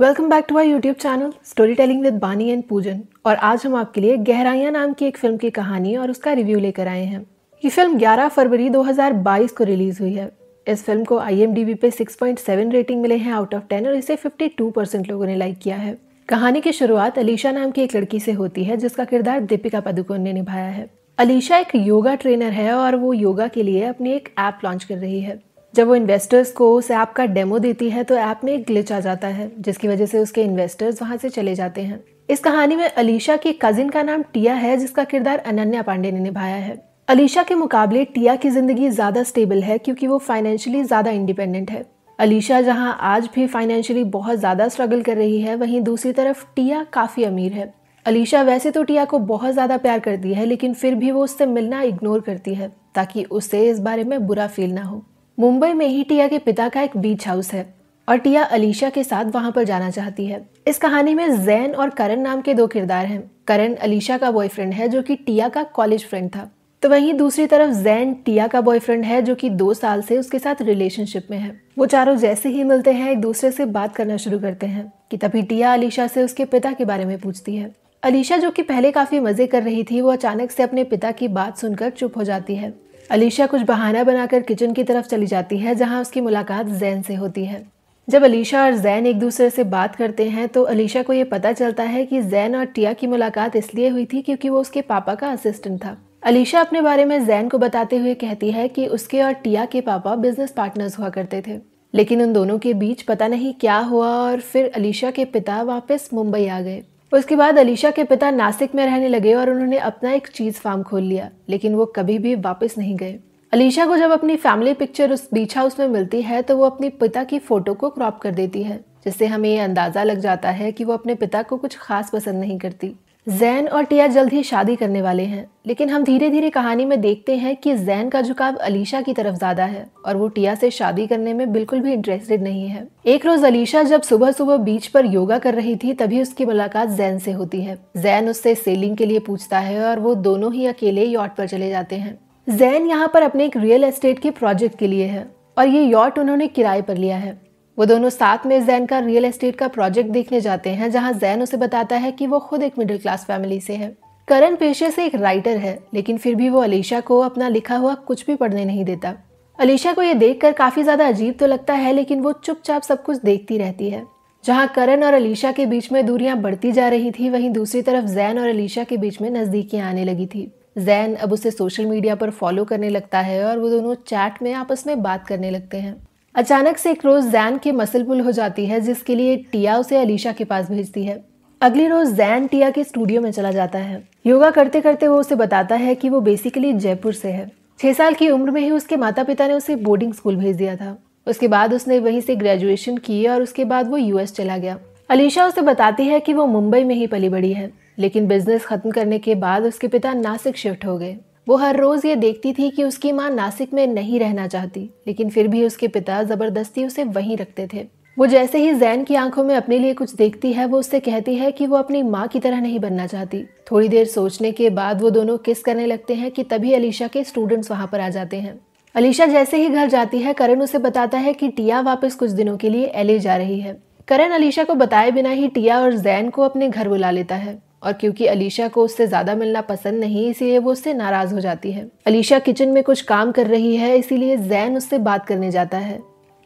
welcome back to our YouTube channel storytelling with Bani and Poojan और आज हम आपके लिए गहराइया नाम की एक फिल्म की कहानी और उसका रिव्यू लेकर आए हैं ये फिल्म 11 फरवरी 2022 को रिलीज हुई है इस फिल्म को आई पे 6.7 रेटिंग मिले हैं आउट ऑफ 10 और इसे 52 परसेंट लोगों ने लाइक किया है कहानी की शुरुआत अलीशा नाम की एक लड़की से होती है जिसका किरदार दीपिका पादुकोण ने निभाया है अलीशा एक योगा ट्रेनर है और वो योगा के लिए अपनी एक ऐप लॉन्च कर रही है जब वो इन्वेस्टर्स को उस ऐप का डेमो देती है तो ऐप में एक ग्लिच आ जाता है जिसकी वजह से उसके इन्वेस्टर्स वहाँ से चले जाते हैं इस कहानी में अलीशा की कजिन का नाम टिया है जिसका किरदार अनन्या पांडे ने निभाया है अलीशा के मुकाबले टिया की ज़िंदगी ज़्यादा स्टेबल है क्योंकि वो फाइनेंशियली ज़्यादा इंडिपेंडेंट है अलीशा जहाँ आज भी फाइनेंशियली बहुत ज़्यादा स्ट्रगल कर रही है वहीं दूसरी तरफ टिया काफ़ी अमीर है अलीशा वैसे तो टिया को बहुत ज़्यादा प्यार करती है लेकिन फिर भी वो उससे मिलना इग्नोर करती है ताकि उसे इस बारे में बुरा फील ना हो मुंबई में ही टिया के पिता का एक बीच हाउस है और टिया अलीशा के साथ वहां पर जाना चाहती है इस कहानी में जैन और करण नाम के दो किरदार हैं करण अलीशा का बॉयफ्रेंड है जो कि टिया का कॉलेज फ्रेंड था तो वहीं दूसरी तरफ जैन टिया का बॉयफ्रेंड है जो कि दो साल से उसके साथ रिलेशनशिप में है वो चारों जैसे ही मिलते हैं एक दूसरे से बात करना शुरू करते हैं कि तभी टिया अलीशा से उसके पिता के बारे में पूछती है अलीशा जो कि पहले काफी मजे कर रही थी वो अचानक से अपने पिता की बात सुनकर चुप हो जाती है अलीशा कुछ बहाना बनाकर किचन की तरफ चली जाती है जहां उसकी मुलाकात जैन से होती है जब अलीशा और जैन एक दूसरे से बात करते हैं तो अलीशा को ये पता चलता है कि जैन और टिया की मुलाकात इसलिए हुई थी क्योंकि वो उसके पापा का असिस्टेंट था अलीशा अपने बारे में जैन को बताते हुए कहती है कि उसके और टिया के पापा बिजनेस पार्टनर्स हुआ करते थे लेकिन उन दोनों के बीच पता नहीं क्या हुआ और फिर अलीशा के पिता वापस मुंबई आ गए उसके बाद अलीशा के पिता नासिक में रहने लगे और उन्होंने अपना एक चीज़ फार्म खोल लिया लेकिन वो कभी भी वापस नहीं गए अलीशा को जब अपनी फैमिली पिक्चर उस बीच हाउस में मिलती है तो वो अपने पिता की फ़ोटो को क्रॉप कर देती है जिससे हमें ये अंदाज़ा लग जाता है कि वो अपने पिता को कुछ खास पसंद नहीं करती जैन और टिया जल्द ही शादी करने वाले हैं लेकिन हम धीरे धीरे कहानी में देखते हैं कि जैन का झुकाव अलीशा की तरफ ज़्यादा है और वो टिया से शादी करने में बिल्कुल भी इंटरेस्टेड नहीं है एक रोज़ अलीशा जब सुबह सुबह बीच पर योगा कर रही थी तभी उसकी मुलाकात जैन से होती है जैन उससे सेलिंग के लिए पूछता है और वो दोनों ही अकेले यॉट पर चले जाते हैं जैन यहाँ पर अपने एक रियल एस्टेट के प्रोजेक्ट के लिए है और ये यॉट उन्होंने किराए पर लिया है वो दोनों साथ में जैन का रियल एस्टेट का प्रोजेक्ट देखने जाते हैं जहां जैन उसे बताता है कि वो खुद एक मिडिल क्लास फैमिली से है करण पेशे से एक राइटर है लेकिन फिर भी वो अलीशा को अपना लिखा हुआ कुछ भी पढ़ने नहीं देता अलीशा को ये देखकर काफ़ी ज़्यादा अजीब तो लगता है लेकिन वो चुपचाप सब कुछ देखती रहती है जहाँ करण और अलीशा के बीच में दूरियां बढ़ती जा रही थी वहीं दूसरी तरफ जैन और अलीशा के बीच में नजदीकियां आने लगी थी जैन अब उसे सोशल मीडिया पर फॉलो करने लगता है और वो दोनों चैट में आपस में बात करने लगते हैं अचानक से एक रोज़ जैन के मसल पुल हो जाती है जिसके लिए टिया उसे अलीशा के पास भेजती है अगली रोज़ जैन टिया के स्टूडियो में चला जाता है योगा करते करते वो उसे बताता है कि वो बेसिकली जयपुर से है छः साल की उम्र में ही उसके माता पिता ने उसे बोर्डिंग स्कूल भेज दिया था उसके बाद उसने वहीं से ग्रेजुएशन की और उसके बाद वो यूएस चला गया अलीशा उसे बताती है कि वो मुंबई में ही पली बड़ी है लेकिन बिजनेस खत्म करने के बाद उसके पिता नासिक शिफ्ट हो गए वो हर रोज़ ये देखती थी कि उसकी माँ नासिक में नहीं रहना चाहती लेकिन फिर भी उसके पिता ज़बरदस्ती उसे वहीं रखते थे वो जैसे ही जैन की आंखों में अपने लिए कुछ देखती है वो उससे कहती है कि वो अपनी माँ की तरह नहीं बनना चाहती थोड़ी देर सोचने के बाद वो दोनों किस करने लगते हैं कि तभी अलीशा के स्टूडेंट्स वहाँ पर आ जाते हैं अलीशा जैसे ही घर जाती है करण उसे बताता है कि टिया वापस कुछ दिनों के लिए एले जा रही है करण अलीशा को बताए बिना ही टिया और जैन को अपने घर बुला लेता है और क्योंकि अलीशा को उससे ज़्यादा मिलना पसंद नहीं इसीलिए वो उससे नाराज़ हो जाती है अलीशा किचन में कुछ काम कर रही है इसीलिए जैन उससे बात करने जाता है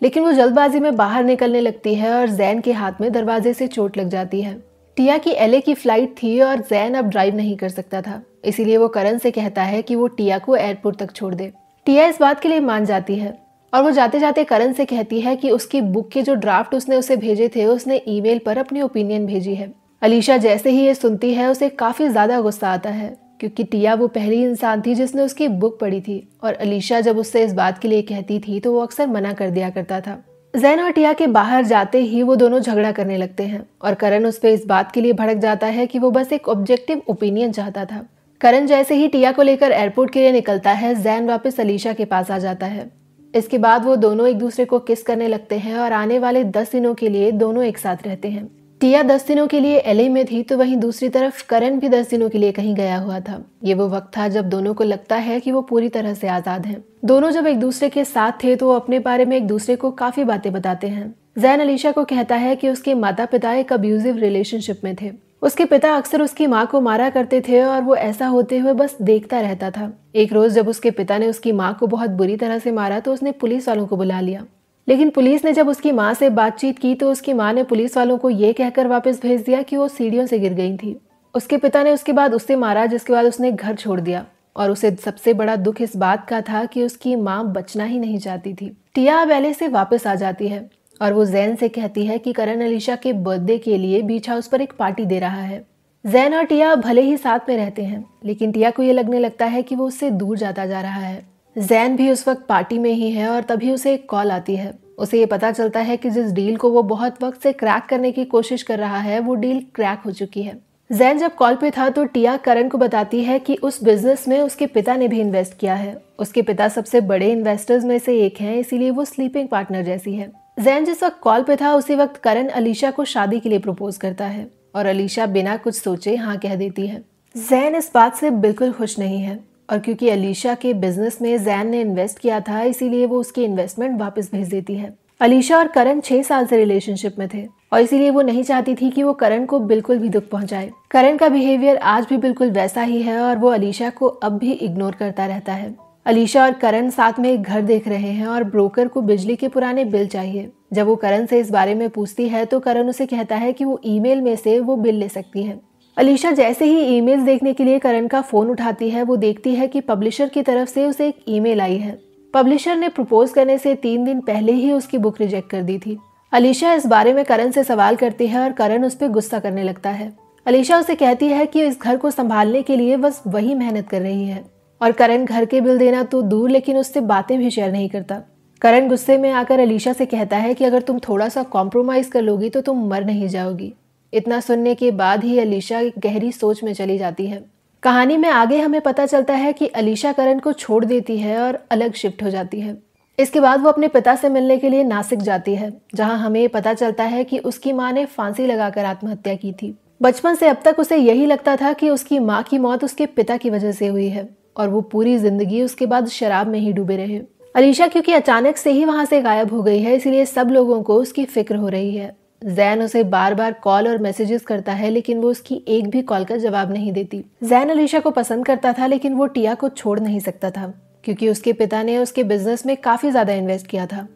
लेकिन वो जल्दबाजी में बाहर निकलने लगती है और जैन के हाथ में दरवाजे से चोट लग जाती है टिया की एले की फ़्लाइट थी और जैन अब ड्राइव नहीं कर सकता था इसीलिए वो करण से कहता है कि वो टिया को एयरपोर्ट तक छोड़ दे टिया इस बात के लिए मान जाती है और वो जाते जाते करण से कहती है कि उसकी बुक के जो ड्राफ्ट उसने उसे भेजे थे उसने ईमेल पर अपनी ओपिनियन भेजी है अलीशा जैसे ही ये सुनती है उसे काफ़ी ज़्यादा गुस्सा आता है क्योंकि टिया वो पहली इंसान थी जिसने उसकी बुक पढ़ी थी और अलीशा जब उससे इस बात के लिए कहती थी तो वो अक्सर मना कर दिया करता था जैन और टिया के बाहर जाते ही वो दोनों झगड़ा करने लगते हैं और करण उस पर इस बात के लिए भड़क जाता है कि वो बस एक ऑब्जेक्टिव ओपिनियन चाहता था करण जैसे ही टिया को लेकर एयरपोर्ट के लिए निकलता है जैन वापस अलीशा के पास आ जाता है इसके बाद वो दोनों एक दूसरे को किस करने लगते हैं और आने वाले दस दिनों के लिए दोनों एक साथ रहते हैं टिया दस दिनों के लिए एलए में थी तो वहीं दूसरी तरफ करण भी दस दिनों के लिए कहीं गया हुआ था ये वो वक्त था जब दोनों को लगता है कि वो पूरी तरह से आज़ाद हैं दोनों जब एक दूसरे के साथ थे तो वो अपने बारे में एक दूसरे को काफ़ी बातें बताते हैं जैन अलीशा को कहता है कि उसके माता पिता एक अब्यूजिव रिलेशनशिप में थे उसके पिता अक्सर उसकी माँ को मारा करते थे और वो ऐसा होते हुए बस देखता रहता था एक रोज़ जब उसके पिता ने उसकी माँ को बहुत बुरी तरह से मारा तो उसने पुलिस वालों को बुला लिया लेकिन पुलिस ने जब उसकी माँ से बातचीत की तो उसकी माँ ने पुलिस वालों को ये कहकर वापस भेज दिया कि वो सीढ़ियों से गिर गई थी उसके पिता ने उसके बाद उससे मारा जिसके बाद उसने घर छोड़ दिया और उसे सबसे बड़ा दुख इस बात का था कि उसकी माँ बचना ही नहीं चाहती थी टिया अब एले से वापस आ जाती है और वो जैन से कहती है कि करण अलीशा के बर्थडे के लिए बीच हाउस पर एक पार्टी दे रहा है जैन और टिया भले ही साथ में रहते हैं लेकिन टिया को ये लगने लगता है कि वो उससे दूर जाता जा रहा है जैन भी उस वक्त पार्टी में ही है और तभी उसे एक कॉल आती है उसे ये पता चलता है कि जिस डील को वो बहुत वक्त से क्रैक करने की कोशिश कर रहा है वो डील क्रैक हो चुकी है जैन जब कॉल पे था तो टिया करण को बताती है कि उस बिजनेस में उसके पिता ने भी इन्वेस्ट किया है उसके पिता सबसे बड़े इन्वेस्टर्स में से एक हैं इसीलिए वो स्लीपिंग पार्टनर जैसी है जैन जिस वक्त कॉल पे था उसी वक्त करण अलीशा को शादी के लिए प्रपोज करता है और अलीशा बिना कुछ सोचे हाँ कह देती है जैन इस बात से बिल्कुल खुश नहीं है और क्योंकि अलीशा के बिजनेस में जैन ने इन्वेस्ट किया था इसीलिए वो उसकी इन्वेस्टमेंट वापस भेज देती है अलीशा और करण छह साल से रिलेशनशिप में थे और इसीलिए वो नहीं चाहती थी कि वो करण को बिल्कुल भी दुख पहुंचाए करण का बिहेवियर आज भी बिल्कुल वैसा ही है और वो अलीशा को अब भी इग्नोर करता रहता है अलीशा और करण साथ में एक घर देख रहे हैं और ब्रोकर को बिजली के पुराने बिल चाहिए जब वो करण से इस बारे में पूछती है तो करण उसे कहता है कि वो ईमेल में से वो बिल ले सकती है अलीशा जैसे ही ईमेल देखने के लिए करण का फ़ोन उठाती है वो देखती है कि पब्लिशर की तरफ से उसे एक ईमेल आई है पब्लिशर ने प्रपोज करने से तीन दिन पहले ही उसकी बुक रिजेक्ट कर दी थी अलीशा इस बारे में करण से सवाल करती है और करण उस पर गुस्सा करने लगता है अलीशा उसे कहती है कि इस घर को संभालने के लिए बस वही मेहनत कर रही है और करण घर के बिल देना तो दूर लेकिन उससे बातें भी शेयर नहीं करता करण गुस्से में आकर अलीशा से कहता है कि अगर तुम थोड़ा सा कॉम्प्रोमाइज़ कर लोगी तो तुम मर नहीं जाओगी इतना सुनने के बाद ही अलीशा गहरी सोच में चली जाती है कहानी में आगे हमें पता चलता है कि अलीशा करण को छोड़ देती है और अलग शिफ्ट हो जाती है इसके बाद वो अपने पिता से मिलने के लिए नासिक जाती है जहां हमें पता चलता है कि उसकी माँ ने फांसी लगाकर आत्महत्या की थी बचपन से अब तक उसे यही लगता था कि उसकी माँ की मौत उसके पिता की वजह से हुई है और वो पूरी जिंदगी उसके बाद शराब में ही डूबे रहे अलीशा क्योंकि अचानक से ही वहां से गायब हो गई है इसलिए सब लोगों को उसकी फिक्र हो रही है जैन उसे बार बार कॉल और मैसेजेस करता है लेकिन वो उसकी एक भी कॉल का जवाब नहीं देती जैन अलीशा को पसंद करता था लेकिन वो टिया को छोड़ नहीं सकता था क्योंकि उसके पिता ने उसके बिजनेस में काफ़ी ज़्यादा इन्वेस्ट किया था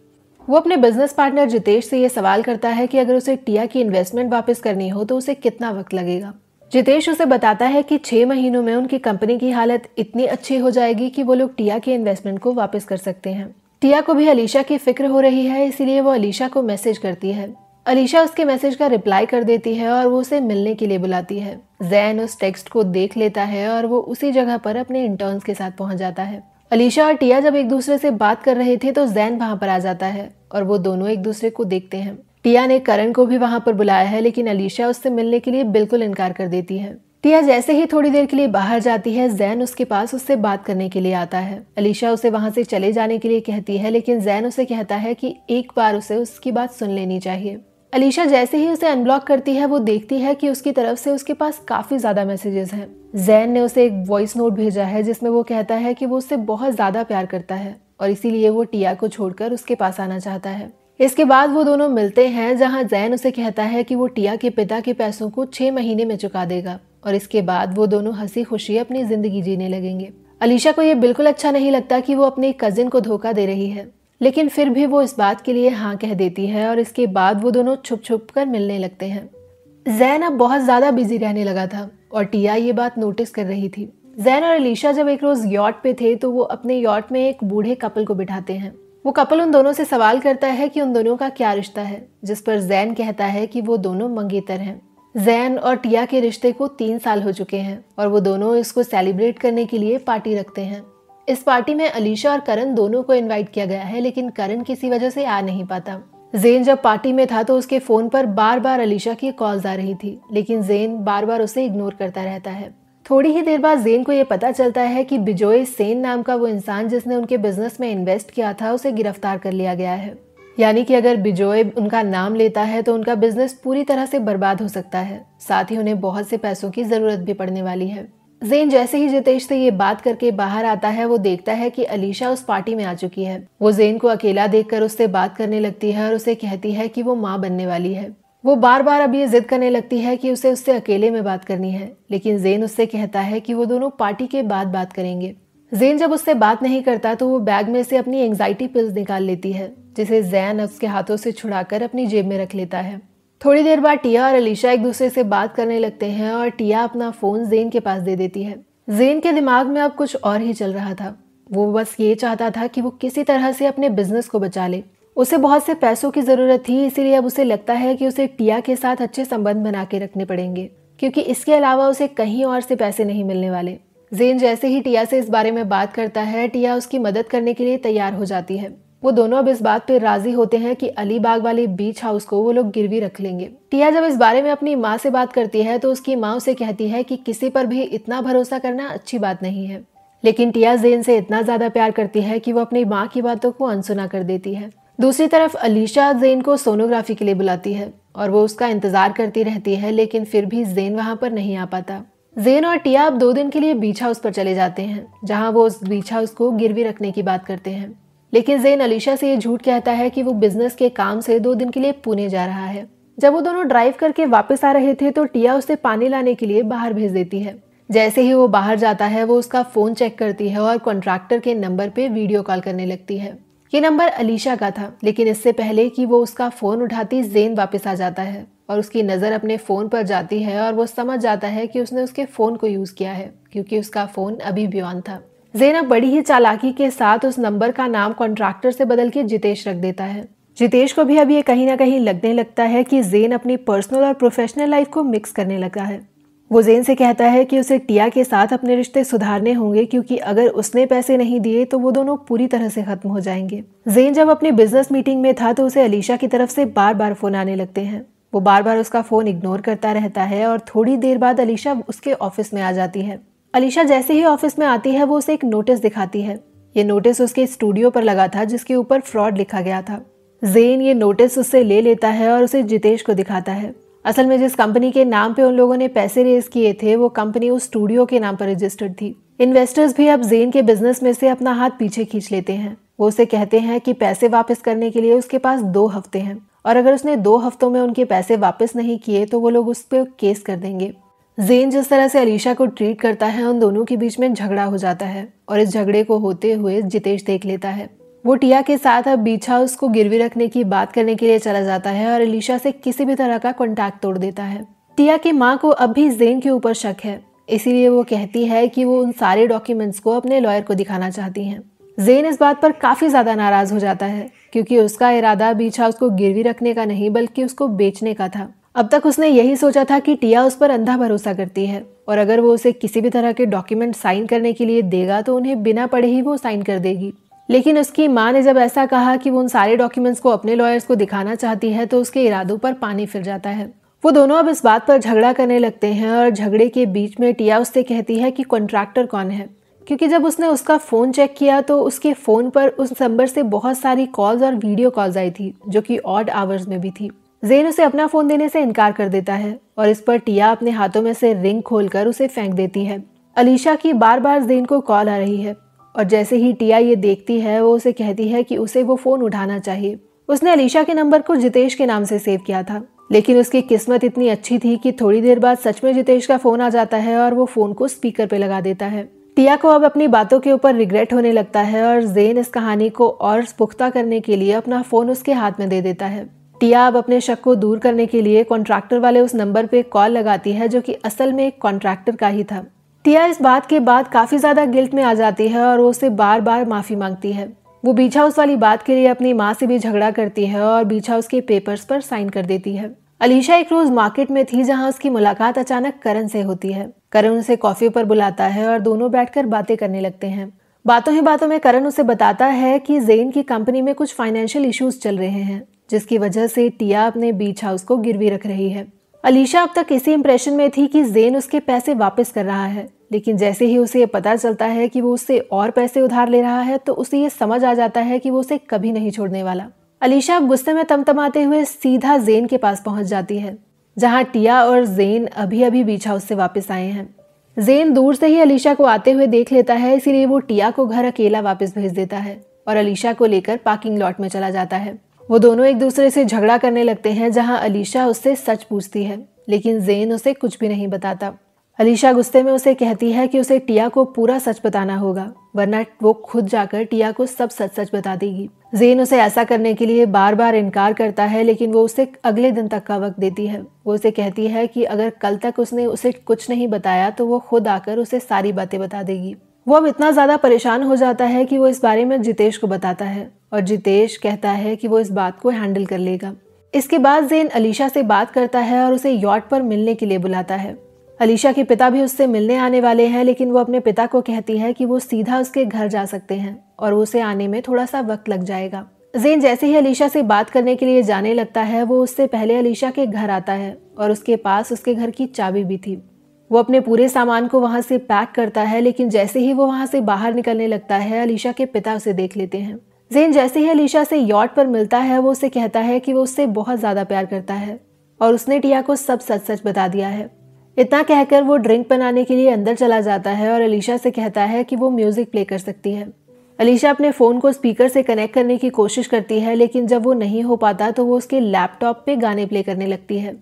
वो अपने बिजनेस पार्टनर जितेश से ये सवाल करता है कि अगर उसे टिया की इन्वेस्टमेंट वापस करनी हो तो उसे कितना वक्त लगेगा जितेश उसे बताता है कि छह महीनों में उनकी कंपनी की हालत इतनी अच्छी हो जाएगी कि वो लोग टिया के इन्वेस्टमेंट को वापस कर सकते हैं टिया को भी अलीशा की फिक्र हो रही है इसीलिए वो अलीशा को मैसेज करती है अलीशा उसके मैसेज का रिप्लाई कर देती है और वो उसे मिलने के लिए बुलाती है जैन उस टेक्स्ट को देख लेता है और वो उसी जगह पर अपने इंटर्न्स के साथ पहुंच जाता है अलीशा और टिया जब एक दूसरे से बात कर रहे थे तो जैन वहां पर आ जाता है और वो दोनों एक दूसरे को देखते हैं टिया ने करण को भी वहां पर बुलाया है लेकिन अलीशा उससे मिलने के लिए बिल्कुल इनकार कर देती है टिया जैसे ही थोड़ी देर के लिए बाहर जाती है जैन उसके पास उससे बात करने के लिए आता है अलीशा उसे वहां से चले जाने के लिए कहती है लेकिन जैन उसे कहता है कि एक बार उसे उसकी बात सुन लेनी चाहिए अलीशा जैसे ही उसे अनब्लॉक करती है वो देखती है कि उसकी तरफ से उसके पास काफ़ी ज़्यादा मैसेजेस हैं जैन ने उसे एक वॉइस नोट भेजा है जिसमें वो कहता है कि वो उससे बहुत ज़्यादा प्यार करता है और इसीलिए वो टिया को छोड़कर उसके पास आना चाहता है इसके बाद वो दोनों मिलते हैं जहाँ जैन उसे कहता है कि वो टिया के पिता के पैसों को छह महीने में चुका देगा और इसके बाद वो दोनों हंसी खुशी अपनी ज़िंदगी जीने लगेंगे अलीशा को ये बिल्कुल अच्छा नहीं लगता कि वो अपने कज़िन को धोखा दे रही है लेकिन फिर भी वो इस बात के लिए हाँ कह देती है और इसके बाद वो दोनों छुप छुप कर मिलने लगते हैं जैन अब बहुत ज़्यादा बिजी रहने लगा था और टिया ये बात नोटिस कर रही थी जैन और अलीशा जब एक रोज़ यॉट पे थे तो वो अपने यॉट में एक बूढ़े कपल को बिठाते हैं वो कपल उन दोनों से सवाल करता है कि उन दोनों का क्या रिश्ता है जिस पर जैन कहता है कि वो दोनों मंगेतर हैं जैन और टिया के रिश्ते को तीन साल हो चुके हैं और वो दोनों इसको सेलिब्रेट करने के लिए पार्टी रखते हैं इस पार्टी में अलीशा और करण दोनों को इनवाइट किया गया है लेकिन करण किसी वजह से आ नहीं पाता जेन जब पार्टी में था तो उसके फ़ोन पर बार बार अलीशा की कॉल्स आ रही थी लेकिन जेन बार बार उसे इग्नोर करता रहता है थोड़ी ही देर बाद जेन को ये पता चलता है कि बिजोय सेन नाम का वो इंसान जिसने उनके बिजनेस में इन्वेस्ट किया था उसे गिरफ्तार कर लिया गया है यानी कि अगर बिजोय उनका नाम लेता है तो उनका बिजनेस पूरी तरह से बर्बाद हो सकता है साथ ही उन्हें बहुत से पैसों की ज़रूरत भी पड़ने वाली है जेन जैसे ही जितेश से ये बात करके बाहर आता है वो देखता है कि अलीशा उस पार्टी में आ चुकी है वो जेन को अकेला देखकर उससे बात करने लगती है और उसे कहती है कि वो माँ बनने वाली है वो बार बार अब ये जिद करने लगती है कि उसे उससे अकेले में बात करनी है लेकिन जेन उससे कहता है कि वो दोनों पार्टी के बाद बात करेंगे जेन जब उससे बात नहीं करता तो वो बैग में से अपनी एंग्जाइटी पिल्स निकाल लेती है जिसे जैन उसके हाथों से छुड़ाकर अपनी जेब में रख लेता है थोड़ी देर बाद टिया और अलीशा एक दूसरे से बात करने लगते हैं और टिया अपना फ़ोन जेन के पास दे देती है जेन के दिमाग में अब कुछ और ही चल रहा था वो बस ये चाहता था कि वो किसी तरह से अपने बिजनेस को बचा ले उसे बहुत से पैसों की ज़रूरत थी इसीलिए अब उसे लगता है कि उसे टिया के साथ अच्छे संबंध बना के रखने पड़ेंगे क्योंकि इसके अलावा उसे कहीं और से पैसे नहीं मिलने वाले जेन जैसे ही टिया से इस बारे में बात करता है टिया उसकी मदद करने के लिए तैयार हो जाती है वो दोनों अब इस बात पर राजी होते हैं कि अलीबाग वाले बीच हाउस को वो लोग गिरवी रख लेंगे टिया जब इस बारे में अपनी माँ से बात करती है तो उसकी माँ उसे कहती है कि किसी पर भी इतना भरोसा करना अच्छी बात नहीं है लेकिन टिया जेन से इतना ज़्यादा प्यार करती है कि वो अपनी माँ की बातों को अनसुना कर देती है दूसरी तरफ अलीशा जेन को सोनोग्राफी के लिए बुलाती है और वो उसका इंतज़ार करती रहती है लेकिन फिर भी जेन वहाँ पर नहीं आ पाता जेन और टिया अब दो दिन के लिए बीच हाउस पर चले जाते हैं जहाँ वो उस बीच हाउस को गिरवी रखने की बात करते हैं लेकिन जेन अलीशा से ये झूठ कहता है कि वो बिजनेस के काम से दो दिन के लिए पुणे जा रहा है जब वो दोनों ड्राइव करके वापस आ रहे थे तो टिया उसे पानी लाने के लिए बाहर भेज देती है जैसे ही वो बाहर जाता है वो उसका फ़ोन चेक करती है और कॉन्ट्रैक्टर के नंबर पे वीडियो कॉल करने लगती है ये नंबर अलीशा का था लेकिन इससे पहले कि वो उसका फ़ोन उठाती जेन वापस आ जाता है और उसकी नज़र अपने फ़ोन पर जाती है और वो समझ जाता है कि उसने उसके फ़ोन को यूज़ किया है क्योंकि उसका फ़ोन अभी भी ऑन था जैनब बड़ी ही चालाकी के साथ उस नंबर का नाम कॉन्ट्रैक्टर से बदल के जितेश रख देता है जितेश को भी अब ये कहीं ना कहीं लगने लगता है कि जेन अपनी पर्सनल और प्रोफेशनल लाइफ को मिक्स करने लगा है वो जेन से कहता है कि उसे टिया के साथ अपने रिश्ते सुधारने होंगे क्योंकि अगर उसने पैसे नहीं दिए तो वो दोनों पूरी तरह से खत्म हो जाएंगे जेन जब अपने बिजनेस मीटिंग में था तो उसे अलीशा की तरफ से बार बार फोन आने लगते हैं वो बार बार उसका फोन इग्नोर करता रहता है और थोड़ी देर बाद अलीशा उसके ऑफिस में आ जाती है अलीशा जैसे ही ऑफिस में आती है वो उसे एक नोटिस दिखाती है ये नोटिस उसके स्टूडियो पर लगा था जिसके ऊपर फ्रॉड लिखा गया था जेन ये नोटिस उससे ले लेता है और उसे जितेश को दिखाता है असल में जिस कंपनी के नाम पे उन लोगों ने पैसे रेज किए थे वो कंपनी उस स्टूडियो के नाम पर रजिस्टर्ड थी इन्वेस्टर्स भी अब जेन के बिजनेस में से अपना हाथ पीछे खींच लेते हैं वो उसे कहते हैं कि पैसे वापस करने के लिए उसके पास दो हफ्ते हैं और अगर उसने दो हफ्तों में उनके पैसे वापस नहीं किए तो वो लोग उस पर केस कर देंगे जेन जिस तरह से अलीशा को ट्रीट करता है उन दोनों के बीच में झगड़ा हो जाता है और इस झगड़े को होते हुए जितेश देख लेता है वो टिया के साथ अब बीच हाउस को गिरवी रखने की बात करने के लिए चला जाता है और अलीशा से किसी भी तरह का कॉन्टैक्ट तोड़ देता है टिया की माँ को अब भी जेन के ऊपर शक है इसीलिए वो कहती है कि वो उन सारे डॉक्यूमेंट्स को अपने लॉयर को दिखाना चाहती हैं जेन इस बात पर काफ़ी ज़्यादा नाराज़ हो जाता है क्योंकि उसका इरादा बीच हाउस को गिरवी रखने का नहीं बल्कि उसको बेचने का था अब तक उसने यही सोचा था कि टिया उस पर अंधा भरोसा करती है और अगर वो उसे किसी भी तरह के डॉक्यूमेंट साइन करने के लिए देगा तो उन्हें बिना पढ़े ही वो साइन कर देगी लेकिन उसकी माँ ने जब ऐसा कहा कि वो उन सारे डॉक्यूमेंट्स को अपने लॉयर्स को दिखाना चाहती है तो उसके इरादों पर पानी फिर जाता है वो दोनों अब इस बात पर झगड़ा करने लगते हैं और झगड़े के बीच में टिया उससे कहती है कि कॉन्ट्रैक्टर कौन है क्योंकि जब उसने उसका फ़ोन चेक किया तो उसके फ़ोन पर उस नंबर से बहुत सारी कॉल्स और वीडियो कॉल्स आई थी जो कि ऑड आवर्स में भी थी जेन उसे अपना फ़ोन देने से इनकार कर देता है और इस पर टिया अपने हाथों में से रिंग खोलकर उसे फेंक देती है अलीशा की बार बार जेन को कॉल आ रही है और जैसे ही टिया ये देखती है वो उसे कहती है कि उसे वो फ़ोन उठाना चाहिए उसने अलीशा के नंबर को जितेश के नाम से सेव किया था लेकिन उसकी किस्मत इतनी अच्छी थी कि थोड़ी देर बाद सच में जितेश का फ़ोन आ जाता है और वो फ़ोन को स्पीकर पे लगा देता है टिया को अब अपनी बातों के ऊपर रिग्रेट होने लगता है और जेन इस कहानी को और पुख्ता करने के लिए अपना फ़ोन उसके हाथ में दे देता है टिया अब अपने शक को दूर करने के लिए कॉन्ट्रैक्टर वाले उस नंबर पे कॉल लगाती है जो कि असल में एक कॉन्ट्रैक्टर का ही था टिया इस बात के बाद काफ़ी ज़्यादा गिल्ट में आ जाती है और वो उसे बार बार माफ़ी मांगती है वो बीच हाउस वाली बात के लिए अपनी माँ से भी झगड़ा करती है और बीच हाउस के पेपर्स पर साइन कर देती है अलीशा एक रोज मार्केट में थी जहाँ उसकी मुलाकात अचानक करण से होती है करण उसे कॉफी पर बुलाता है और दोनों बैठकर बातें करने लगते हैं बातों ही बातों में करण उसे बताता है कि जेन की कंपनी में कुछ फाइनेंशियल इश्यूज चल रहे हैं जिसकी वजह से टिया अपने बीच हाउस को गिरवी रख रही है अलीशा अब तक इसी इंप्रेशन में थी कि जेन उसके पैसे वापस कर रहा है लेकिन जैसे ही उसे ये पता चलता है कि वो उससे और पैसे उधार ले रहा है तो उसे ये समझ आ जाता है कि वो उसे कभी नहीं छोड़ने वाला अलीशा गुस्से में तमतमाते हुए सीधा जेन के पास पहुंच जाती है जहां टिया और जेन अभी अभी बीच हाउस से वापस आए हैं जेन दूर से ही अलीशा को आते हुए देख लेता है इसीलिए वो टिया को घर अकेला वापस भेज देता है और अलीशा को लेकर पार्किंग लॉट में चला जाता है वो दोनों एक दूसरे से झगड़ा करने लगते हैं जहां अलीशा उससे सच पूछती है लेकिन जेन उसे कुछ भी नहीं बताता अलीशा गुस्से में उसे कहती है कि उसे टिया को पूरा सच बताना होगा वरना वो खुद जाकर टिया को सब सच सच बता देगी जेन उसे ऐसा करने के लिए बार बार इनकार करता है लेकिन वो उसे अगले दिन तक का वक्त देती है वो उसे कहती है कि अगर कल तक उसने उसे कुछ नहीं बताया तो वो खुद आकर उसे सारी बातें बता देगी वो अब इतना ज़्यादा परेशान हो जाता है कि वो इस बारे में जितेश को बताता है और जितेश कहता है कि वो इस बात को हैंडल कर लेगा इसके बाद जेन अलीशा से बात करता है और उसे यॉट पर मिलने के लिए बुलाता है अलीशा के पिता भी उससे मिलने आने वाले हैं लेकिन वो अपने पिता को कहती है कि वो सीधा उसके घर जा सकते हैं और उसे आने में थोड़ा सा वक्त लग जाएगा जेन जैसे ही अलीशा से बात करने के लिए जाने लगता है वो उससे पहले अलीशा के घर आता है और उसके पास उसके घर की चाबी भी थी वो अपने पूरे सामान को वहाँ से पैक करता है लेकिन जैसे ही वो वहां से बाहर निकलने लगता है अलीशा के पिता उसे देख लेते हैं जेन जैसे ही अलीशा से यॉट पर मिलता है वो उसे कहता है कि वो उससे बहुत ज़्यादा प्यार करता है और उसने टिया को सब सच सच बता दिया है इतना कहकर वो ड्रिंक बनाने के लिए अंदर चला जाता है और अलीशा से कहता है कि वो म्यूज़िक प्ले कर सकती है अलीशा अपने फ़ोन को स्पीकर से कनेक्ट करने की कोशिश करती है लेकिन जब वो नहीं हो पाता तो वो उसके लैपटॉप पे गाने प्ले करने लगती है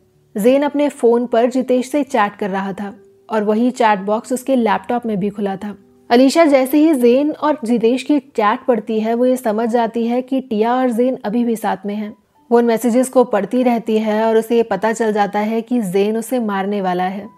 जेन अपने फ़ोन पर जितेश से चैट कर रहा था और वही चैट बॉक्स उसके लैपटॉप में भी खुला था अलीशा जैसे ही जेन और जितेश की चैट पढ़ती है वो ये समझ जाती है कि टिया और जेन अभी भी साथ में हैं वो उन मैसेजेस को पढ़ती रहती है और उसे ये पता चल जाता है कि जेन उसे मारने वाला है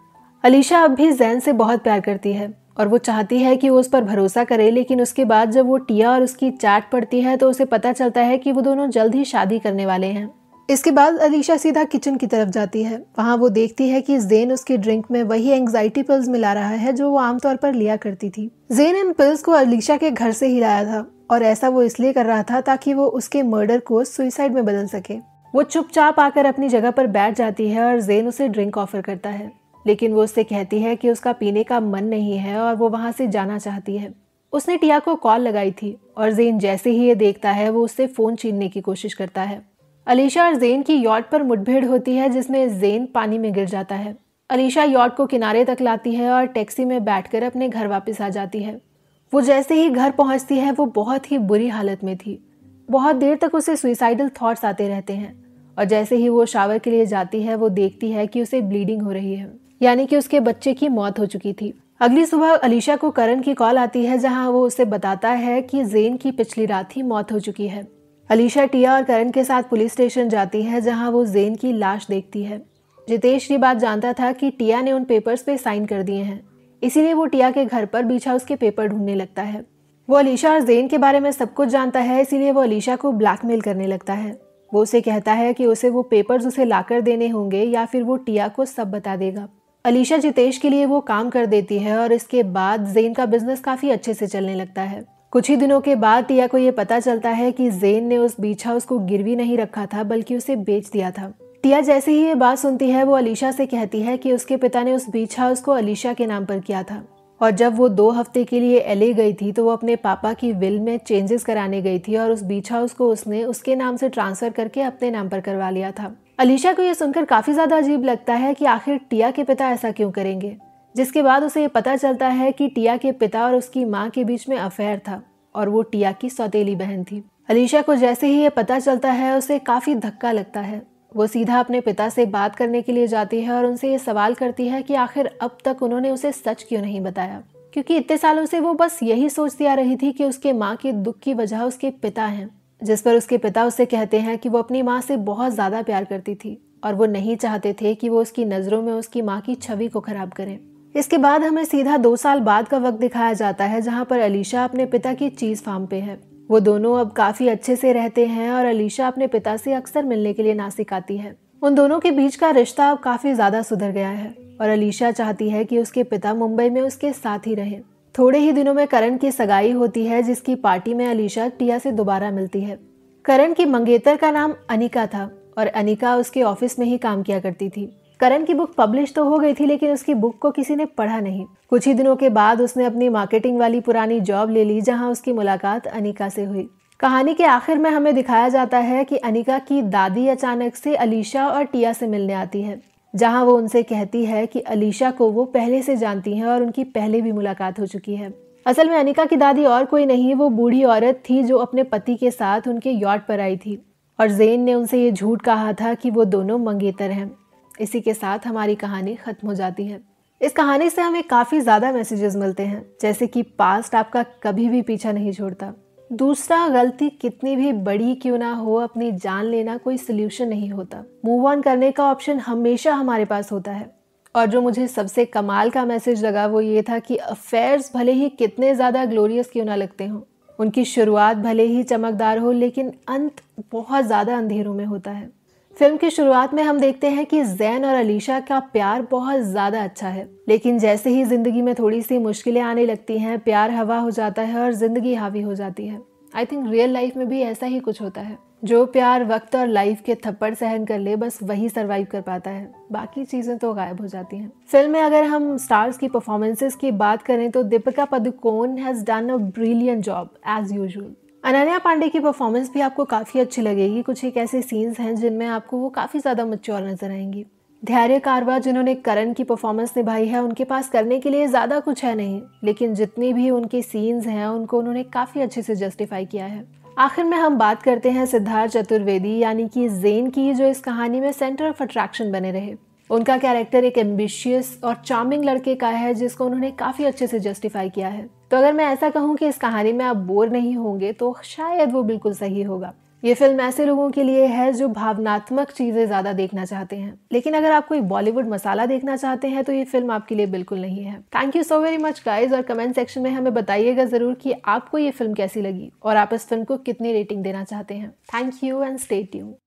अलीशा अब भी जैन से बहुत प्यार करती है और वो चाहती है कि वो उस पर भरोसा करे लेकिन उसके बाद जब वो टिया और उसकी चैट पढ़ती है तो उसे पता चलता है कि वो दोनों जल्द ही शादी करने वाले हैं इसके बाद अलीशा सीधा किचन की तरफ जाती है वहाँ वो देखती है कि जेन उसके ड्रिंक में वही एंग्जाइटी पिल्स मिला रहा है जो वो आमतौर पर लिया करती थी जेन इन पिल्स को अलीशा के घर से ही लाया था और ऐसा वो इसलिए कर रहा था ताकि वो उसके मर्डर को सुइसाइड में बदल सके वो चुपचाप आकर अपनी जगह पर बैठ जाती है और जेन उसे ड्रिंक ऑफर करता है लेकिन वो उससे कहती है कि उसका पीने का मन नहीं है और वो वहाँ से जाना चाहती है उसने टिया को कॉल लगाई थी और जेन जैसे ही ये देखता है वो उससे फ़ोन छीनने की कोशिश करता है अलीशा और जेन की यॉट पर मुठभेड़ होती है जिसमें जेन पानी में गिर जाता है अलीशा यॉट को किनारे तक लाती है और टैक्सी में बैठकर अपने घर वापस आ जाती है वो जैसे ही घर पहुंचती है वो बहुत ही बुरी हालत में थी बहुत देर तक उसे सुइसाइडल थॉट्स आते रहते हैं और जैसे ही वो शावर के लिए जाती है वो देखती है कि उसे ब्लीडिंग हो रही है यानी कि उसके बच्चे की मौत हो चुकी थी अगली सुबह अलीशा को करण की कॉल आती है जहां वो उसे बताता है कि जेन की पिछली रात ही मौत हो चुकी है अलीशा टिया और करण के साथ पुलिस स्टेशन जाती है जहां वो जेन की लाश देखती है जितेश ये बात जानता था कि टिया ने उन पेपर्स पे साइन कर दिए हैं इसीलिए वो टिया के घर पर बीछा उसके पेपर ढूंढने लगता है वो अलीशा और जेन के बारे में सब कुछ जानता है इसीलिए वो अलीशा को ब्लैकमेल करने लगता है वो उसे कहता है कि उसे वो पेपर्स उसे लाकर देने होंगे या फिर वो टिया को सब बता देगा अलीशा जितेश के लिए वो काम कर देती है और इसके बाद जेन का बिजनेस काफ़ी अच्छे से चलने लगता है कुछ ही दिनों के बाद टिया को ये पता चलता है कि जेन ने उस बीच हाउस को गिरवी नहीं रखा था बल्कि उसे बेच दिया था टिया जैसे ही ये बात सुनती है वो अलीशा से कहती है कि उसके पिता ने उस बीच हाउस को अलीशा के नाम पर किया था और जब वो दो हफ्ते के लिए एले गई थी तो वो अपने पापा की विल में चेंजेस कराने गई थी और उस बीच हाउस को उसने उसके नाम से ट्रांसफ़र करके अपने नाम पर करवा लिया था अलीशा को यह सुनकर काफ़ी ज़्यादा अजीब लगता है कि आखिर टिया के पिता ऐसा क्यों करेंगे जिसके बाद उसे ये पता चलता है कि टिया के पिता और उसकी माँ के बीच में अफेयर था और वो टिया की सौतेली बहन थी अलीशा को जैसे ही ये पता चलता है उसे काफ़ी धक्का लगता है वो सीधा अपने पिता से बात करने के लिए जाती है और उनसे ये सवाल करती है कि आखिर अब तक उन्होंने उसे सच क्यों नहीं बताया क्योंकि इतने सालों से वो बस यही सोचती आ रही थी कि उसके माँ के दुख की वजह उसके पिता हैं जिस पर उसके पिता उसे कहते हैं कि वो अपनी माँ से बहुत ज़्यादा प्यार करती थी और वो नहीं चाहते थे कि वो उसकी नज़रों में उसकी माँ की छवि को खराब करें इसके बाद हमें सीधा दो साल बाद का वक्त दिखाया जाता है जहाँ पर अलीशा अपने पिता की चीज़ फार्म पे है वो दोनों अब काफ़ी अच्छे से रहते हैं और अलीशा अपने पिता से अक्सर मिलने के लिए नासिक आती है उन दोनों के बीच का रिश्ता अब काफ़ी ज़्यादा सुधर गया है और अलीशा चाहती है कि उसके पिता मुंबई में उसके साथ ही रहे थोड़े ही दिनों में करण की सगाई होती है जिसकी पार्टी में अलीशा टिया से दोबारा मिलती है करण की मंगेतर का नाम अनिका था और अनिका उसके ऑफिस में ही काम किया करती थी करण की बुक पब्लिश तो हो गई थी लेकिन उसकी बुक को किसी ने पढ़ा नहीं कुछ ही दिनों के बाद उसने अपनी मार्केटिंग वाली पुरानी जॉब ले ली जहां उसकी मुलाकात अनिका से हुई कहानी के आखिर में हमें दिखाया जाता है कि अनिका की दादी अचानक से अलीशा और टिया से मिलने आती है जहां वो उनसे कहती है कि अलीशा को वो पहले से जानती हैं और उनकी पहले भी मुलाकात हो चुकी है असल में अनिका की दादी और कोई नहीं वो बूढ़ी औरत थी जो अपने पति के साथ उनके यॉट पर आई थी और जेन ने उनसे ये झूठ कहा था कि वो दोनों मंगेतर हैं इसी के साथ हमारी कहानी ख़त्म हो जाती है इस कहानी से हमें काफ़ी ज़्यादा मैसेजेस मिलते हैं जैसे कि पास्ट आपका कभी भी पीछा नहीं छोड़ता दूसरा गलती कितनी भी बड़ी क्यों ना हो अपनी जान लेना कोई सोल्यूशन नहीं होता मूव ऑन करने का ऑप्शन हमेशा हमारे पास होता है और जो मुझे सबसे कमाल का मैसेज लगा वो ये था कि अफेयर्स भले ही कितने ज़्यादा ग्लोरियस क्यों ना लगते हों उनकी शुरुआत भले ही चमकदार हो लेकिन अंत बहुत ज़्यादा अंधेरों में होता है फिल्म की शुरुआत में हम देखते हैं कि जैन और अलीशा का प्यार बहुत ज़्यादा अच्छा है लेकिन जैसे ही ज़िंदगी में थोड़ी सी मुश्किलें आने लगती हैं प्यार हवा हो जाता है और ज़िंदगी हावी हो जाती है आई थिंक रियल लाइफ में भी ऐसा ही कुछ होता है जो प्यार वक्त और लाइफ के थप्पड़ सहन कर ले बस वही सरवाइव कर पाता है बाकी चीज़ें तो गायब हो जाती हैं फिल्म में अगर हम स्टार्स की परफॉर्मेंसेस की बात करें तो Deepika Padukone has done a brilliant job as usual Ananya Panday की परफॉर्मेंस भी आपको काफ़ी अच्छी लगेगी कुछ एक ऐसे सीन्स हैं जिनमें आपको वो काफ़ी ज़्यादा मच्योर नज़र आएंगी धैर्य कारवा जिन्होंने करण की परफॉर्मेंस निभाई है उनके पास करने के लिए ज़्यादा कुछ है नहीं लेकिन जितनी भी उनके सीन्स हैं उनको उन्होंने काफ़ी अच्छे से जस्टिफाई किया है आखिर में हम बात करते हैं सिद्धार्थ चतुर्वेदी यानी कि जेन की जो इस कहानी में सेंटर ऑफ अट्रैक्शन बने रहे उनका कैरेक्टर एक एम्बिशियस और चार्मिंग लड़के का है जिसको उन्होंने काफ़ी अच्छे से जस्टिफाई किया है तो अगर मैं ऐसा कहूँ कि इस कहानी में आप बोर नहीं होंगे तो शायद वो बिल्कुल सही होगा ये फिल्म ऐसे लोगों के लिए है जो भावनात्मक चीज़ें ज़्यादा देखना चाहते हैं लेकिन अगर आप कोई बॉलीवुड मसाला देखना चाहते हैं तो ये फिल्म आपके लिए बिल्कुल नहीं है thank you so very much guys और कमेंट सेक्शन में हमें बताइएगा ज़रूर कि आपको ये फिल्म कैसी लगी और आप इस फिल्म को कितनी रेटिंग देना चाहते हैं thank you and stay you